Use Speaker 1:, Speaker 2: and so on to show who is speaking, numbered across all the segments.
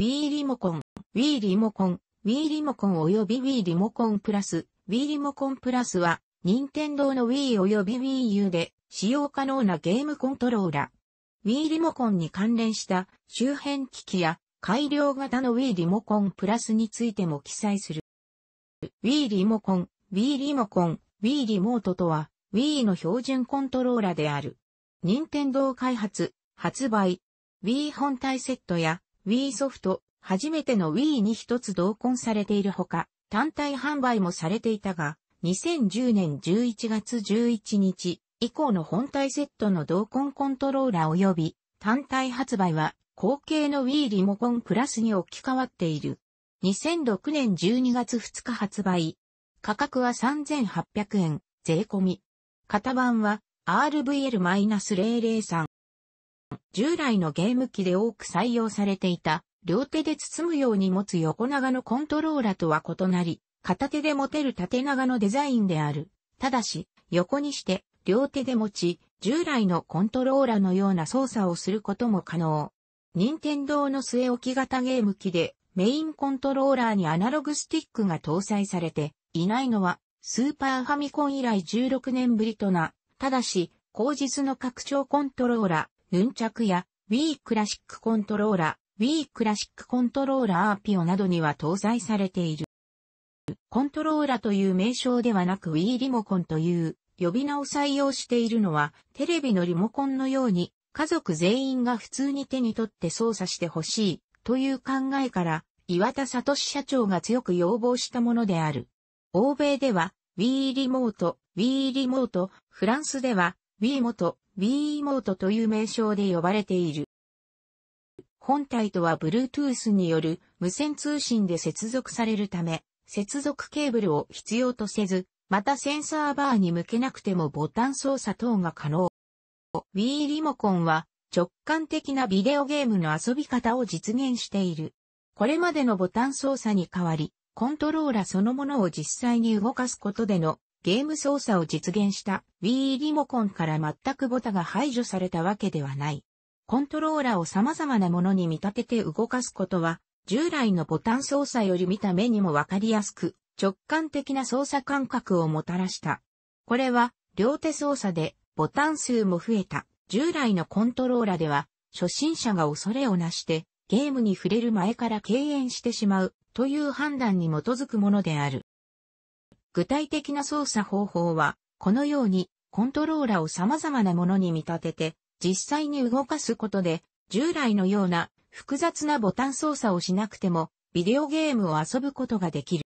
Speaker 1: Wii リモコン、Wii リモコン、Wii リモコン及び Wii リモコンプラス、Wii リモコンプラスは、任天堂の Wii 及び Wii U で使用可能なゲームコントローラ Wii リモコンに関連した周辺機器や改良型の Wii リモコンプラスについても記載する。Wii リモコン、Wii リモコン、Wii リモートとは Wii の標準コントローラである。任天堂開発、発売、Wii 本体セットや Wii ソフト、初めての Wii に一つ同梱されているほか、単体販売もされていたが、2010年11月11日以降の本体セットの同梱コントローラー及び単体発売は後継の Wii リモコンプラスに置き換わっている。2006年12月2日発売。価格は3800円、税込み。型番は RVL-003。従来のゲーム機で多く採用されていた、両手で包むように持つ横長のコントローラとは異なり、片手で持てる縦長のデザインである。ただし、横にして両手で持ち、従来のコントローラのような操作をすることも可能。任天堂の末置き型ゲーム機でメインコントローラーにアナログスティックが搭載されていないのはスーパーファミコン以来16年ぶりとな、ただし、後日の拡張コントローラヌンチャクや Wii クラシックコントローラー、Wii クラシックコントローラーアーピオなどには搭載されている。コントローラという名称ではなく Wii リモコンという呼び名を採用しているのはテレビのリモコンのように家族全員が普通に手に取って操作してほしいという考えから岩田聡社長が強く要望したものである。欧米では Wii リモート、Wii リモート、フランスでは Wii 元、B トという名称で呼ばれている。本体とは Bluetooth による無線通信で接続されるため、接続ケーブルを必要とせず、またセンサーバーに向けなくてもボタン操作等が可能。Wii リモコンは直感的なビデオゲームの遊び方を実現している。これまでのボタン操作に代わり、コントローラそのものを実際に動かすことでのゲーム操作を実現した Wii リモコンから全くボタが排除されたわけではない。コントローラを様々なものに見立てて動かすことは、従来のボタン操作より見た目にもわかりやすく、直感的な操作感覚をもたらした。これは、両手操作で、ボタン数も増えた。従来のコントローラでは、初心者が恐れをなして、ゲームに触れる前から敬遠してしまう、という判断に基づくものである。具体的な操作方法は、このようにコントローラを様々なものに見立てて、実際に動かすことで、従来のような複雑なボタン操作をしなくても、ビデオゲームを遊ぶことができる。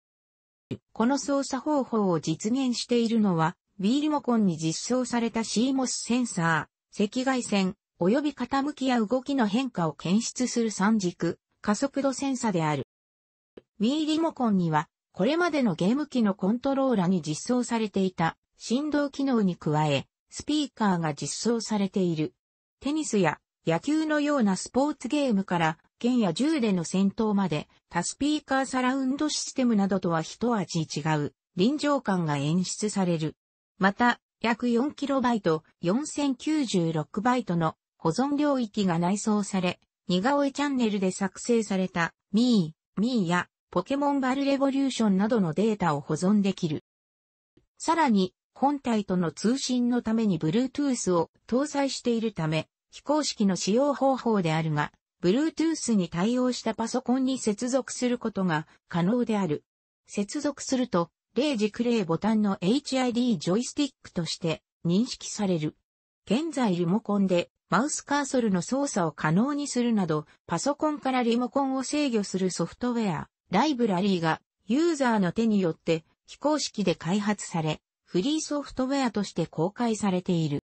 Speaker 1: この操作方法を実現しているのは、ーリモコンに実装された CMOS センサー、赤外線、及び傾きや動きの変化を検出する三軸、加速度センサである。ーリモコンにはこれまでのゲーム機のコントローラに実装されていた振動機能に加え、スピーカーが実装されている。テニスや野球のようなスポーツゲームから剣や銃での戦闘まで、多スピーカーサラウンドシステムなどとは一味違う臨場感が演出される。また、約 4KB、4096B の保存領域が内装され、似顔絵チャンネルで作成されたミー、ミーやポケモンバルレボリューションなどのデータを保存できる。さらに、本体との通信のために Bluetooth を搭載しているため、非公式の使用方法であるが、Bluetooth に対応したパソコンに接続することが可能である。接続すると、0時クレイボタンの HID ジョイスティックとして認識される。現在リモコンでマウスカーソルの操作を可能にするなど、パソコンからリモコンを制御するソフトウェア、ライブラリーがユーザーの手によって非公式で開発され、フリーソフトウェアとして公開されている。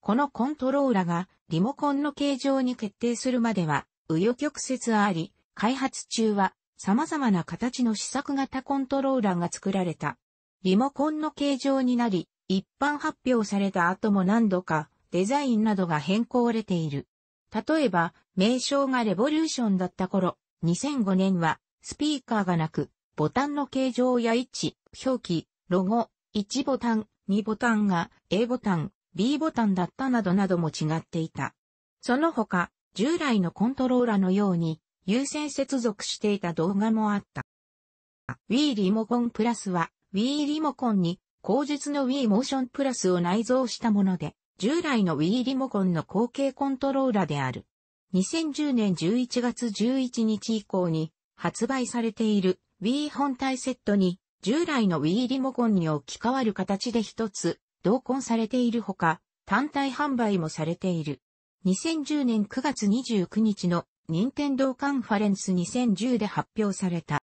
Speaker 1: このコントローラがリモコンの形状に決定するまでは、紆余曲折あり、開発中は様々な形の試作型コントローラが作られた。リモコンの形状になり、一般発表された後も何度かデザインなどが変更れている。例えば、名称がレボリューションだった頃、2005年はスピーカーがなく、ボタンの形状や位置、表記、ロゴ、1ボタン、2ボタンが A ボタン、B ボタンだったなどなども違っていた。その他、従来のコントローラのように優先接続していた動画もあった。Wii リモコンプラスは Wii リモコンに後述の Wii モーションプラスを内蔵したもので、従来の Wii リモコンの後継コントローラである。2010年11月11日以降に発売されている Wii 本体セットに従来の Wii リモコンに置き換わる形で一つ同梱されているほか単体販売もされている。2010年9月29日の任天堂カンファレンス2010で発表された。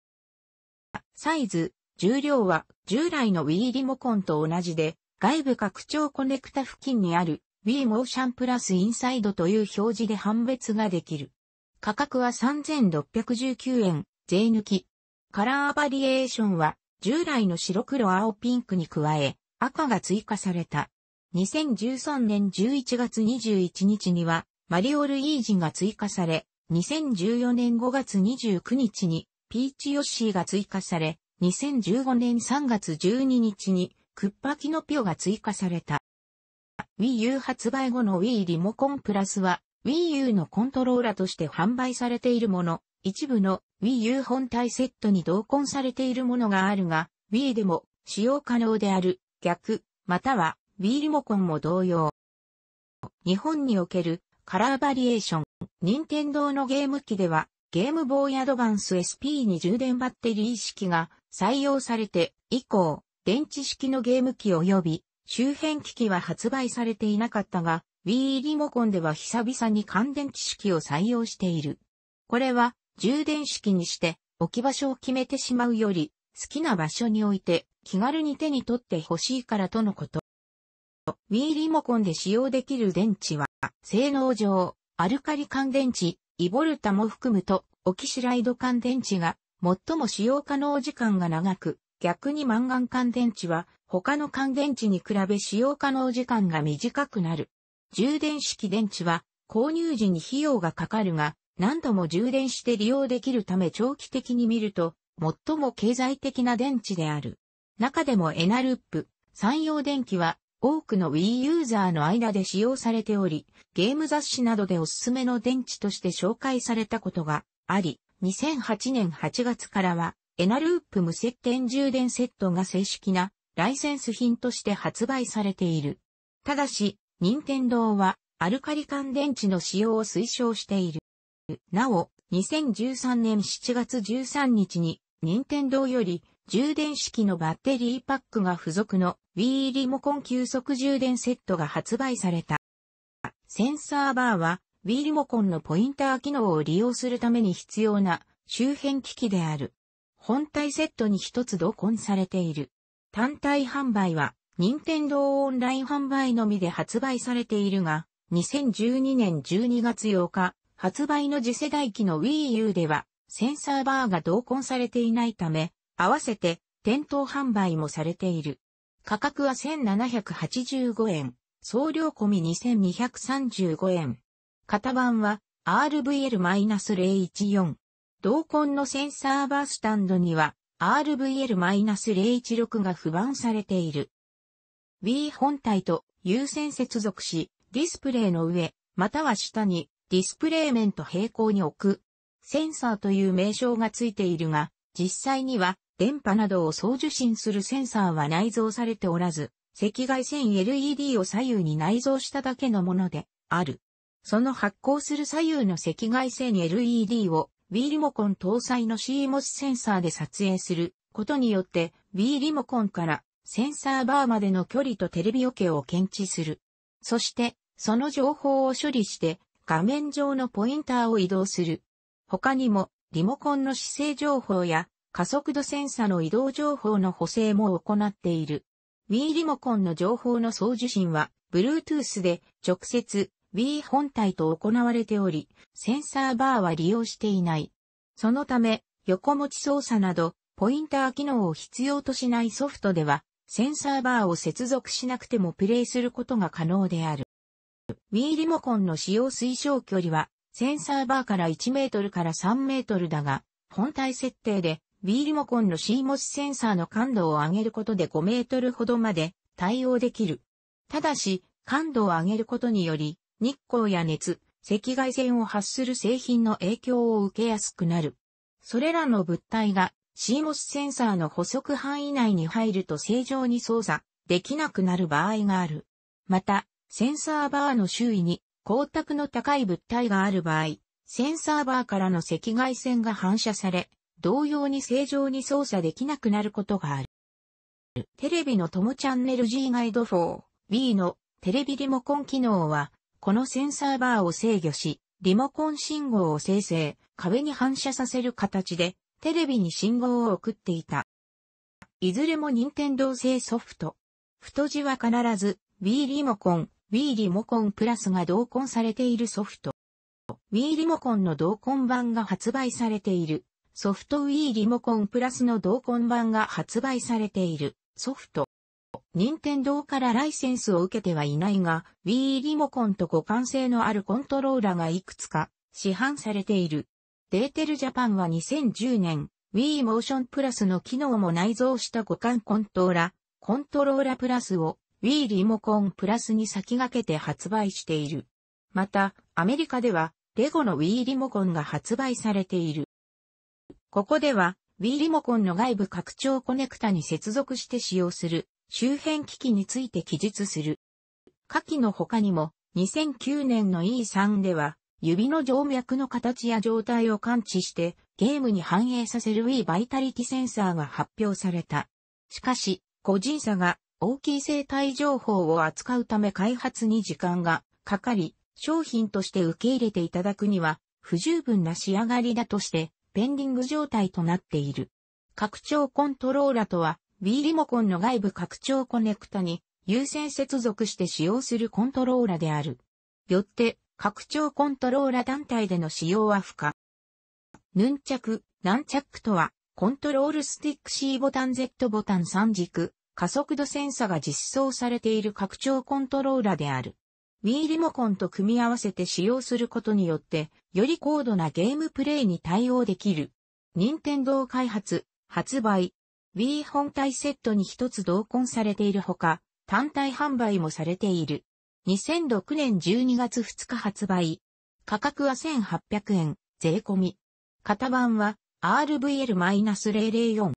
Speaker 1: サイズ、重量は従来の Wii リモコンと同じで外部拡張コネクタ付近にある Wii モーションプラスインサイドという表示で判別ができる。価格は3619円、税抜き。カラーバリエーションは、従来の白黒青ピンクに加え、赤が追加された。2013年11月21日には、マリオルイージが追加され、2014年5月29日に、ピーチヨッシーが追加され、2015年3月12日に、クッパキノピオが追加された。Wii U 発売後の Wii リモコンプラスは、Wii U のコントローラとして販売されているもの、一部の Wii U 本体セットに同梱されているものがあるが、Wii でも使用可能である、逆、または Wii リモコンも同様。日本におけるカラーバリエーション、任天堂のゲーム機では、ゲームボーイアドバンス SP に充電バッテリー式が採用されて以降、電池式のゲーム機及び周辺機器は発売されていなかったが、Wii リモコンでは久々に乾電池式を採用している。これは充電式にして置き場所を決めてしまうより好きな場所に置いて気軽に手に取って欲しいからとのこと。Wii リモコンで使用できる電池は性能上アルカリ乾電池、イボルタも含むとオキシライド乾電池が最も使用可能時間が長く逆にマンガン乾電池は他の乾電池に比べ使用可能時間が短くなる。充電式電池は購入時に費用がかかるが、何度も充電して利用できるため長期的に見ると、最も経済的な電池である。中でもエナループ、山陽電機は多くの Wii ユーザーの間で使用されており、ゲーム雑誌などでおすすめの電池として紹介されたことがあり、2008年8月からは、エナループ無接点充電セットが正式なライセンス品として発売されている。ただし、任天堂はアルカリ感電池の使用を推奨している。なお、2013年7月13日に、任天堂より充電式のバッテリーパックが付属の Wii リモコン急速充電セットが発売された。センサーバーは Wii リモコンのポインター機能を利用するために必要な周辺機器である。本体セットに一つ同梱されている。単体販売は任天堂オンライン販売のみで発売されているが、2012年12月8日、発売の次世代機の Wii U では、センサーバーが同梱されていないため、合わせて店頭販売もされている。価格は1785円、送料込み2235円。型番は RVL-014。同梱のセンサーバースタンドには RVL-016 が不番されている。Wii 本体と有線接続し、ディスプレイの上、または下にディスプレイ面と平行に置く。センサーという名称がついているが、実際には電波などを送受信するセンサーは内蔵されておらず、赤外線 LED を左右に内蔵しただけのものである。その発光する左右の赤外線 LED を Wii リモコン搭載の CMOS センサーで撮影することによって Wii リモコンからセンサーバーまでの距離とテレビ桶を検知する。そして、その情報を処理して、画面上のポインターを移動する。他にも、リモコンの姿勢情報や、加速度センサの移動情報の補正も行っている。Wii リモコンの情報の送受信は、Bluetooth で直接 Wii 本体と行われており、センサーバーは利用していない。そのため、横持ち操作など、ポインター機能を必要としないソフトでは、センサーバーを接続しなくてもプレイすることが可能である。Wii リモコンの使用推奨距離は、センサーバーから1メートルから3メートルだが、本体設定で Wii リモコンの CMOS センサーの感度を上げることで5メートルほどまで対応できる。ただし、感度を上げることにより、日光や熱、赤外線を発する製品の影響を受けやすくなる。それらの物体が CMOS センサーの補足範囲内に入ると正常に操作できなくなる場合がある。また、センサーバーの周囲に光沢の高い物体がある場合、センサーバーからの赤外線が反射され、同様に正常に操作できなくなることがある。テレビのトムチャンネル G ガイド 4B のテレビリモコン機能は、このセンサーバーを制御し、リモコン信号を生成、壁に反射させる形でテレビに信号を送っていた。いずれも任天堂製ソフト。太字は必ず Wii リモコン、Wii リモコンプラスが同梱されているソフト。Wii リモコンの同梱版が発売されている。ソフト Wii リモコンプラスの同梱版が発売されているソフト。任天堂からライセンスを受けてはいないが、Wii リモコンと互換性のあるコントローラがいくつか市販されている。デーテルジャパンは2010年、Wii Motion Plus の機能も内蔵した互換コントーラ、コントローラプラスを Wii リモコンプラスに先駆けて発売している。また、アメリカでは、レゴの Wii リモコンが発売されている。ここでは、Wii リモコンの外部拡張コネクタに接続して使用する周辺機器について記述する。下記の他にも、2009年の E3 では、指の静脈の形や状態を感知してゲームに反映させる Wii バイタリティセンサーが発表された。しかし、個人差が大きい生体情報を扱うため開発に時間がかかり、商品として受け入れていただくには不十分な仕上がりだとして、ペンディング状態となっている。拡張コントローラとは、Wii リモコンの外部拡張コネクタに優先接続して使用するコントローラである。よって、拡張コントローラ単体での使用は不可。ヌンチャク、ナンチャックとは、コントロールスティック C ボタン Z ボタン3軸、加速度センサが実装されている拡張コントローラである。Wii リモコンと組み合わせて使用することによって、より高度なゲームプレイに対応できる。任天堂開発、発売、Wii 本体セットに一つ同梱されているほか、単体販売もされている。2006年12月2日発売。価格は1800円、税込み。型番は RVL-004。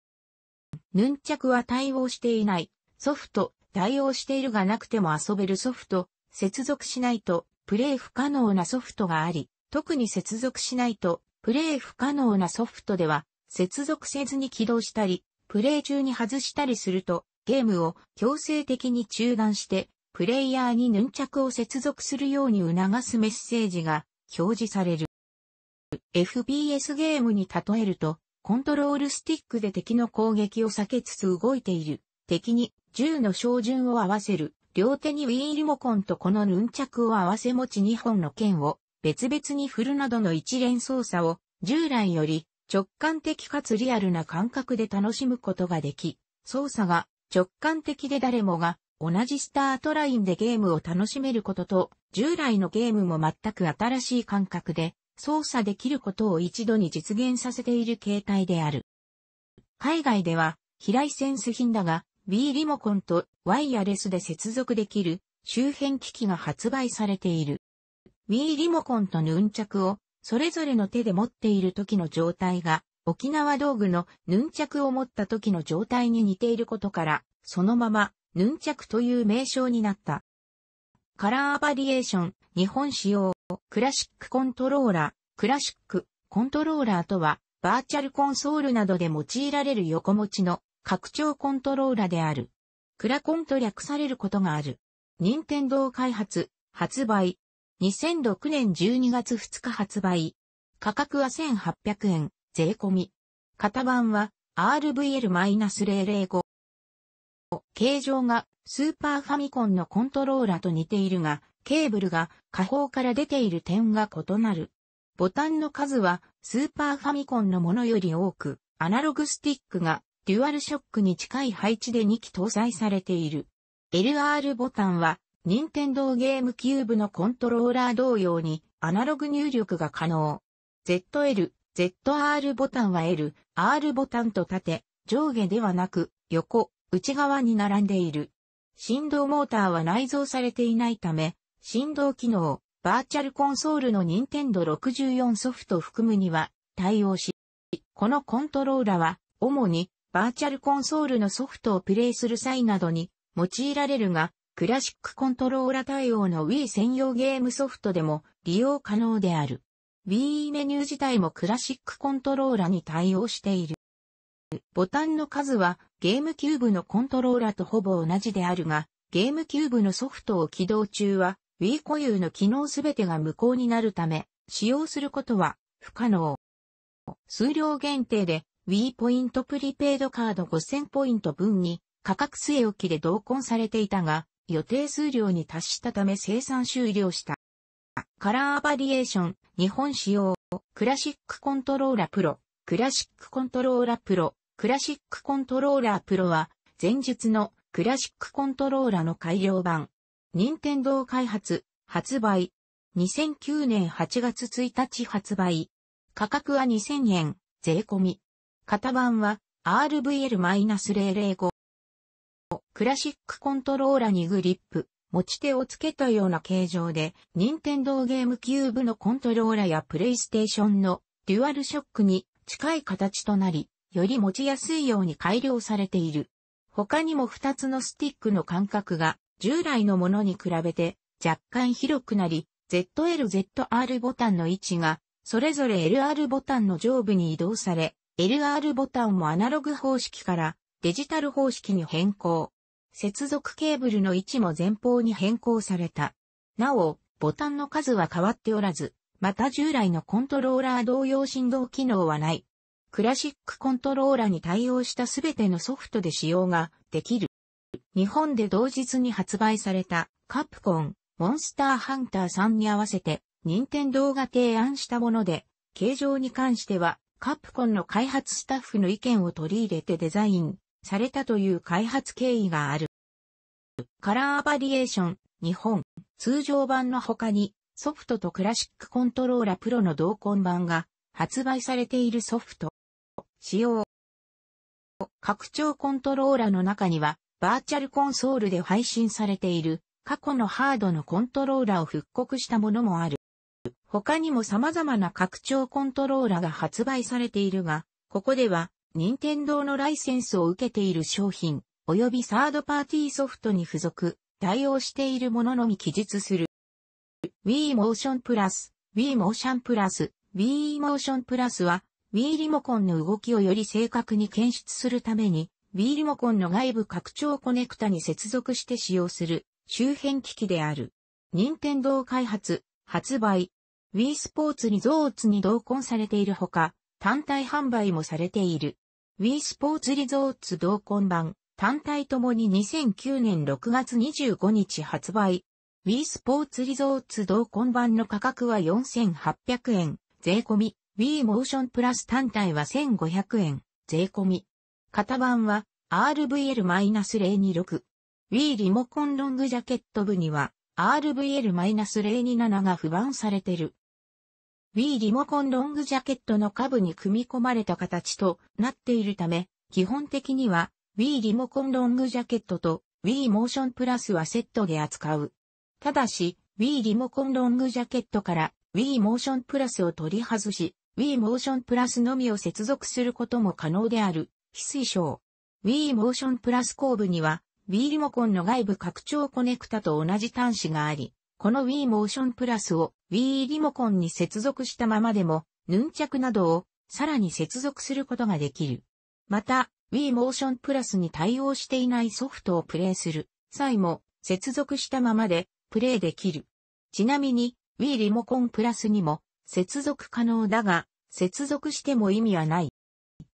Speaker 1: ヌンチャクは対応していない。ソフト、対応しているがなくても遊べるソフト、接続しないと、プレイ不可能なソフトがあり、特に接続しないと、プレイ不可能なソフトでは、接続せずに起動したり、プレイ中に外したりすると、ゲームを強制的に中断して、プレイヤーにヌンチャクを接続するように促すメッセージが表示される。FPS ゲームに例えると、コントロールスティックで敵の攻撃を避けつつ動いている。敵に銃の照準を合わせる。両手にウィーリモコンとこのヌンチャクを合わせ持ち2本の剣を別々に振るなどの一連操作を従来より直感的かつリアルな感覚で楽しむことができ、操作が直感的で誰もが同じスタートラインでゲームを楽しめることと、従来のゲームも全く新しい感覚で操作できることを一度に実現させている形態である。海外では、非ライセンス品だが、B リモコンとワイヤレスで接続できる周辺機器が発売されている。B リモコンとヌンチャクをそれぞれの手で持っている時の状態が沖縄道具のヌンチャクを持った時の状態に似ていることから、そのままヌンチャクという名称になった。カラーバリエーション、日本仕様、クラシックコントローラー、クラシック、コントローラーとは、バーチャルコンソールなどで用いられる横持ちの拡張コントローラである。クラコンと略されることがある。任天堂開発、発売。2006年12月2日発売。価格は1800円、税込み。型番は RVL-005。形状がスーパーファミコンのコントローラと似ているが、ケーブルが下方から出ている点が異なる。ボタンの数はスーパーファミコンのものより多く、アナログスティックがデュアルショックに近い配置で2機搭載されている。LR ボタンは、任天堂ゲームキューブのコントローラー同様にアナログ入力が可能。ZL、ZR ボタンは L、R ボタンと縦、上下ではなく横、内側に並んでいる。振動モーターは内蔵されていないため、振動機能、バーチャルコンソールの Nintendo 64ソフト含むには対応し、このコントローラは主にバーチャルコンソールのソフトをプレイする際などに用いられるが、クラシックコントローラ対応の Wii 専用ゲームソフトでも利用可能である。Wii メニュー自体もクラシックコントローラに対応している。ボタンの数はゲームキューブのコントローラとほぼ同じであるが、ゲームキューブのソフトを起動中は、Wii 固有の機能すべてが無効になるため、使用することは不可能。数量限定で Wii ポイントプリペイドカード5000ポイント分に価格据え置きで同梱されていたが、予定数量に達したため生産終了した。カラーバリエーション、日本仕様、クラシックコントローラプロ、クラシックコントローラプロ、クラシックコントローラープロは、前述のクラシックコントローラの改良版。任天堂開発、発売。2009年8月1日発売。価格は2000円、税込み。型番は RVL-005。クラシックコントローラにグリップ、持ち手をつけたような形状で、任天堂ゲームキューブのコントローラやプレイステーションのデュアルショックに近い形となり、より持ちやすいように改良されている。他にも2つのスティックの間隔が従来のものに比べて若干広くなり、ZLZR ボタンの位置がそれぞれ LR ボタンの上部に移動され、LR ボタンもアナログ方式からデジタル方式に変更。接続ケーブルの位置も前方に変更された。なお、ボタンの数は変わっておらず、また従来のコントローラー同様振動機能はない。クラシックコントローラに対応したすべてのソフトで使用ができる。日本で同日に発売されたカプコンモンスターハンター3に合わせて任天堂が提案したもので、形状に関してはカプコンの開発スタッフの意見を取り入れてデザインされたという開発経緯がある。カラーバリエーション、日本、通常版の他にソフトとクラシックコントローラプロの同梱版が発売されているソフト。使用。拡張コントローラの中には、バーチャルコンソールで配信されている過去のハードのコントローラを復刻したものもある。他にも様々な拡張コントローラが発売されているが、ここでは、任天堂のライセンスを受けている商品、及びサードパーティーソフトに付属、対応しているもののみ記述する。Wii Motion Plus、Wii Motion Plus、Wii Motion Plus は、Wii リモコンの動きをより正確に検出するために、Wii リモコンの外部拡張コネクタに接続して使用する周辺機器である。任天堂開発、発売、Wii スポーツにゾーツに同梱されているほか、単体販売もされている。Wii スポーツリゾーツ同梱版、単体ともに2009年6月25日発売。Wii スポーツリゾーツ同梱版の価格は4800円、税込み。Wii Motion Plus 単体は1500円、税込み。型番は RVL-026。Wii リモコンロングジャケット部には RVL-027 が不番されてる。Wii リモコンロングジャケットの下部に組み込まれた形となっているため、基本的には Wii リモコンロングジャケットと Wii Motion Plus はセットで扱う。ただし、Wii リモコンロングジャケットから Wii Motion Plus を取り外し、Wii Motion Plus のみを接続することも可能である、非推奨。Wii Motion Plus 後部には、Wii リモコンの外部拡張コネクタと同じ端子があり、この Wii Motion Plus を Wii リモコンに接続したままでも、ヌンチャクなどをさらに接続することができる。また、Wii Motion Plus に対応していないソフトをプレイする際も接続したままでプレイできる。ちなみに Wii リモコンプラスにも接続可能だが、接続しても意味はない。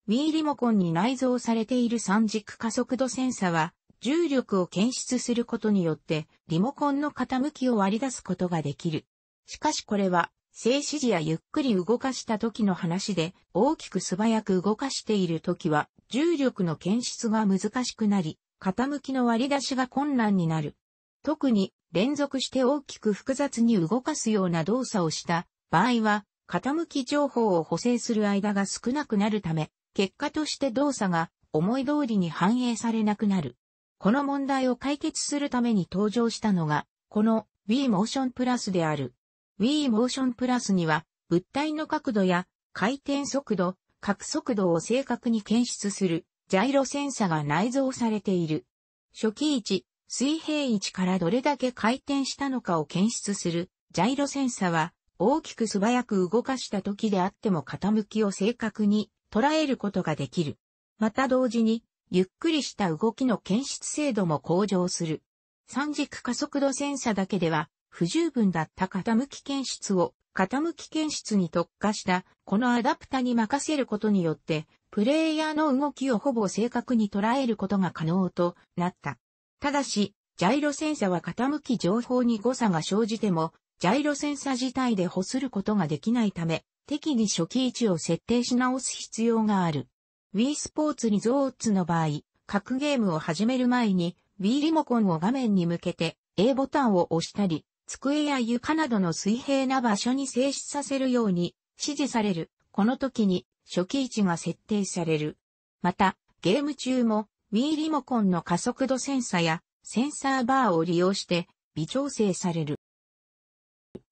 Speaker 1: Wii リモコンに内蔵されている三軸加速度センサは、重力を検出することによって、リモコンの傾きを割り出すことができる。しかしこれは、静止時やゆっくり動かした時の話で、大きく素早く動かしている時は、重力の検出が難しくなり、傾きの割り出しが困難になる。特に、連続して大きく複雑に動かすような動作をした場合は、傾き情報を補正する間が少なくなるため、結果として動作が思い通りに反映されなくなる。この問題を解決するために登場したのが、この Wii Motion Plus である。Wii Motion Plus には、物体の角度や回転速度、角速度を正確に検出する、ジャイロセンサが内蔵されている。初期位置、水平位置からどれだけ回転したのかを検出する、ジャイロセンサは、大きく素早く動かした時であっても傾きを正確に捉えることができる。また同時に、ゆっくりした動きの検出精度も向上する。三軸加速度センサだけでは不十分だった傾き検出を傾き検出に特化したこのアダプタに任せることによってプレイヤーの動きをほぼ正確に捉えることが可能となった。ただし、ジャイロセンサは傾き情報に誤差が生じてもジャイロセンサ自体で保することができないため、適宜初期位置を設定し直す必要がある。Wii スポーツリゾーツの場合、各ゲームを始める前に Wii リモコンを画面に向けて A ボタンを押したり、机や床などの水平な場所に静止させるように指示される。この時に初期位置が設定される。また、ゲーム中も Wii リモコンの加速度センサやセンサーバーを利用して微調整される。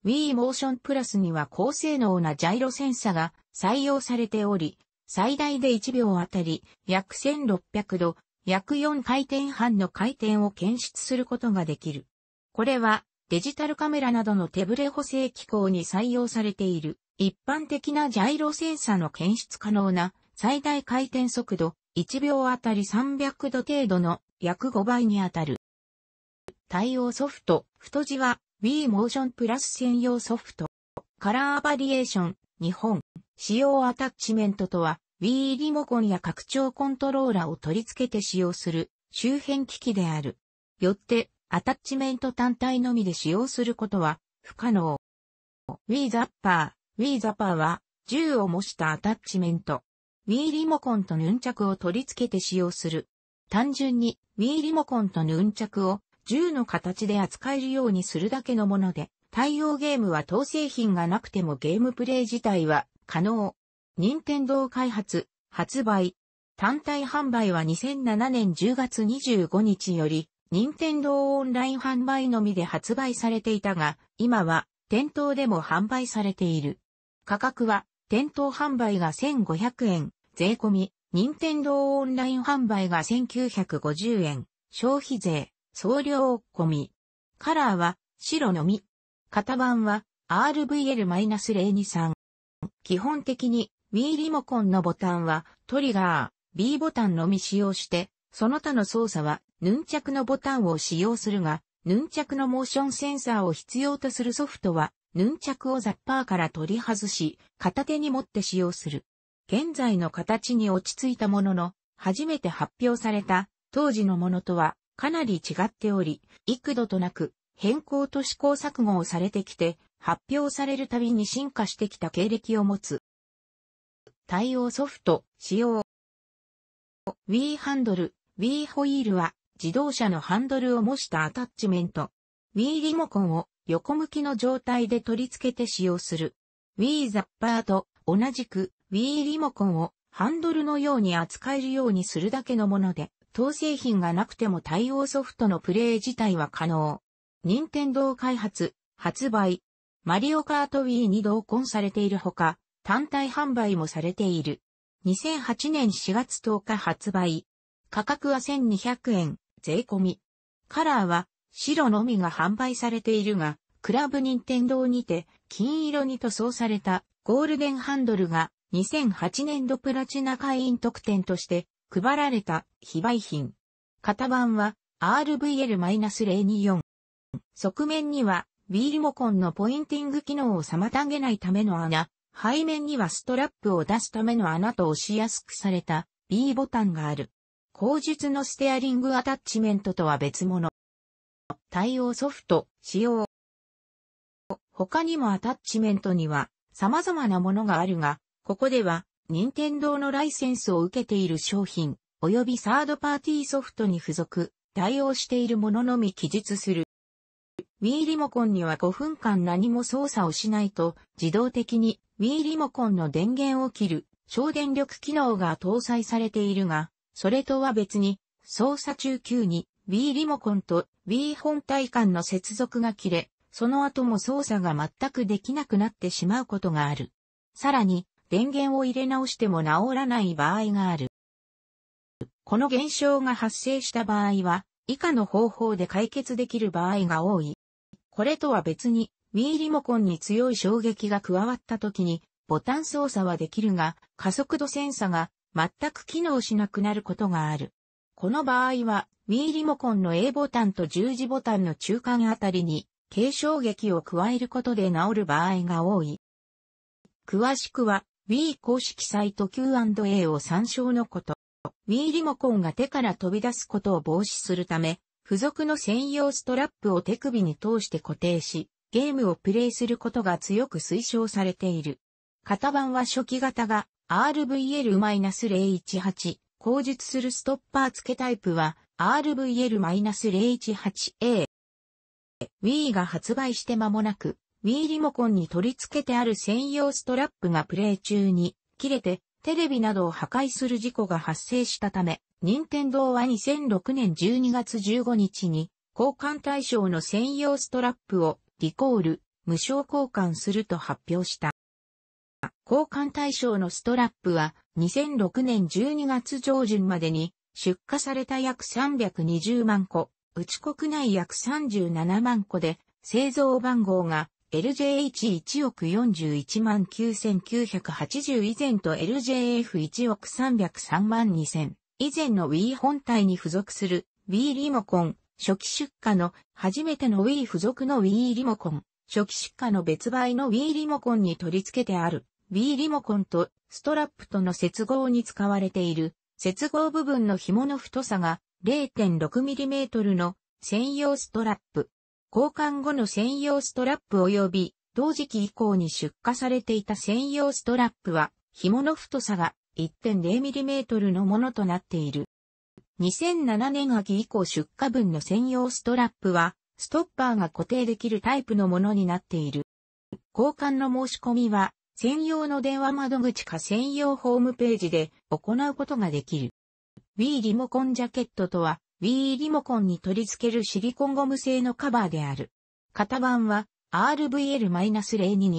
Speaker 1: Wii Motion Plus には高性能なジャイロセンサが採用されており、最大で1秒あたり約1600度、約4回転半の回転を検出することができる。これはデジタルカメラなどの手ブレ補正機構に採用されている一般的なジャイロセンサの検出可能な最大回転速度1秒あたり300度程度の約5倍にあたる。対応ソフト、太字は Wii モーションプラス専用ソフト。カラーバリエーション、日本。使用アタッチメントとは、Wii リモコンや拡張コントローラを取り付けて使用する周辺機器である。よって、アタッチメント単体のみで使用することは不可能。Wii ザッパー。Wii Zapper は、銃を模したアタッチメント。Wii リモコンとヌンチャクを取り付けて使用する。単純に Wii リモコンとヌンチャクを銃の形で扱えるようにするだけのもので、対応ゲームは当製品がなくてもゲームプレイ自体は可能。任天堂開発、発売。単体販売は2007年10月25日より、任天堂オンライン販売のみで発売されていたが、今は店頭でも販売されている。価格は店頭販売が1500円、税込み、任天堂オンライン販売が1950円、消費税、総量込み。カラーは白のみ。型番は RVL-023。基本的に Wii リモコンのボタンはトリガー、B ボタンのみ使用して、その他の操作はヌンチャクのボタンを使用するが、ヌンチャクのモーションセンサーを必要とするソフトは、ヌンチャクをザッパーから取り外し、片手に持って使用する。現在の形に落ち着いたものの、初めて発表された当時のものとはかなり違っており、幾度となく変更と試行錯誤をされてきて、発表されるたびに進化してきた経歴を持つ。対応ソフト、使用。w ーハンドル、w i ホイールは自動車のハンドルを模したアタッチメント。w i リモコンを横向きの状態で取り付けて使用する。w i ザッパーと同じく w i リモコンをハンドルのように扱えるようにするだけのもので、当製品がなくても対応ソフトのプレイ自体は可能。任天堂開発、発売、マリオカート Wii に同梱されているほか、単体販売もされている。2008年4月10日発売。価格は1200円、税込み。カラーは白のみが販売されているが、クラブ任天堂にて金色に塗装されたゴールデンハンドルが2008年度プラチナ会員特典として配られた非売品。型番は RVL-024。側面には B リモコンのポインティング機能を妨げないための穴、背面にはストラップを出すための穴と押しやすくされた B ボタンがある。後述のステアリングアタッチメントとは別物。対応ソフト、使用。他にもアタッチメントには様々なものがあるが、ここでは任天堂のライセンスを受けている商品、及びサードパーティーソフトに付属、対応しているもののみ記述する。Wii リモコンには5分間何も操作をしないと、自動的に Wii リモコンの電源を切る、省電力機能が搭載されているが、それとは別に、操作中級に Wii リモコンと Wii 本体間の接続が切れ、その後も操作が全くできなくなってしまうことがある。さらに、電源を入れ直しても治らない場合がある。この現象が発生した場合は、以下の方法で解決できる場合が多い。これとは別に、Wii リモコンに強い衝撃が加わった時に、ボタン操作はできるが、加速度センサが全く機能しなくなることがある。この場合は、Wii リモコンの A ボタンと十字ボタンの中間あたりに、軽衝撃を加えることで治る場合が多い。詳しくは、Wii 公式サイト Q&A を参照のこと。Wii リモコンが手から飛び出すことを防止するため、付属の専用ストラップを手首に通して固定し、ゲームをプレイすることが強く推奨されている。型番は初期型が RVL-018、口述するストッパー付けタイプは RVL-018A。Wii が発売して間もなく、Wii リモコンに取り付けてある専用ストラップがプレイ中に切れてテレビなどを破壊する事故が発生したため、任天堂は2006年12月15日に交換対象の専用ストラップをリコール、無償交換すると発表した。交換対象のストラップは2006年12月上旬までに出荷された約320万個、うち国内約37万個で製造番号が LJH1 億41万9980以前と LJF1 億303万2000以前の Wii 本体に付属する Wii リモコン初期出荷の初めての Wii 付属の Wii リモコン初期出荷の別売の Wii リモコンに取り付けてある Wii リモコンとストラップとの接合に使われている接合部分の紐の太さが 0.6mm の専用ストラップ交換後の専用ストラップ及び同時期以降に出荷されていた専用ストラップは紐の太さが 1.0mm のものとなっている。2007年秋以降出荷分の専用ストラップはストッパーが固定できるタイプのものになっている。交換の申し込みは専用の電話窓口か専用ホームページで行うことができる。Wii リモコンジャケットとは Wii リモコンに取り付けるシリコンゴム製のカバーである。型番は RVL-022。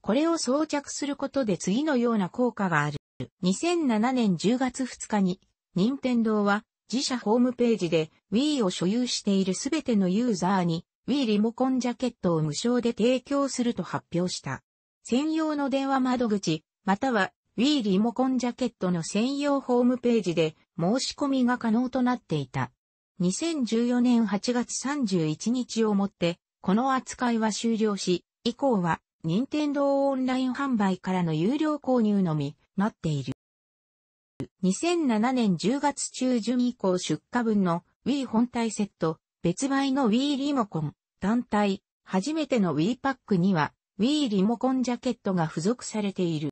Speaker 1: これを装着することで次のような効果がある。2007年10月2日に、任天堂は自社ホームページで Wii を所有しているすべてのユーザーに Wii リモコンジャケットを無償で提供すると発表した。専用の電話窓口、または Wii リモコンジャケットの専用ホームページで申し込みが可能となっていた。2014年8月31日をもって、この扱いは終了し、以降は、任天堂オンライン販売からの有料購入のみ、なっている。2007年10月中旬以降出荷分の Wii 本体セット、別売の Wii リモコン、単体、初めての Wii パックには Wii リモコンジャケットが付属されている。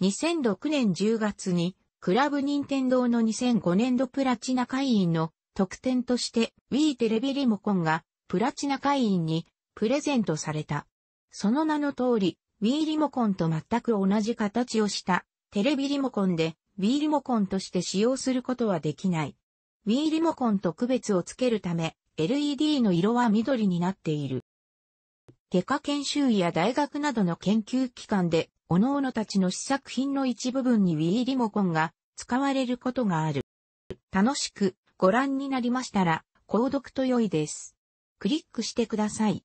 Speaker 1: 2006年10月に、クラブ任天堂の2005年度プラチナ会員の特典として Wii テレビリモコンがプラチナ会員にプレゼントされた。その名の通り Wii リモコンと全く同じ形をしたテレビリモコンで Wii リモコンとして使用することはできない。Wii リモコンと区別をつけるため LED の色は緑になっている。外科研修医や大学などの研究機関で各々たちの試作品の一部分に Wii リモコンが使われることがある。楽しくご覧になりましたら、購読と良いです。クリックしてください。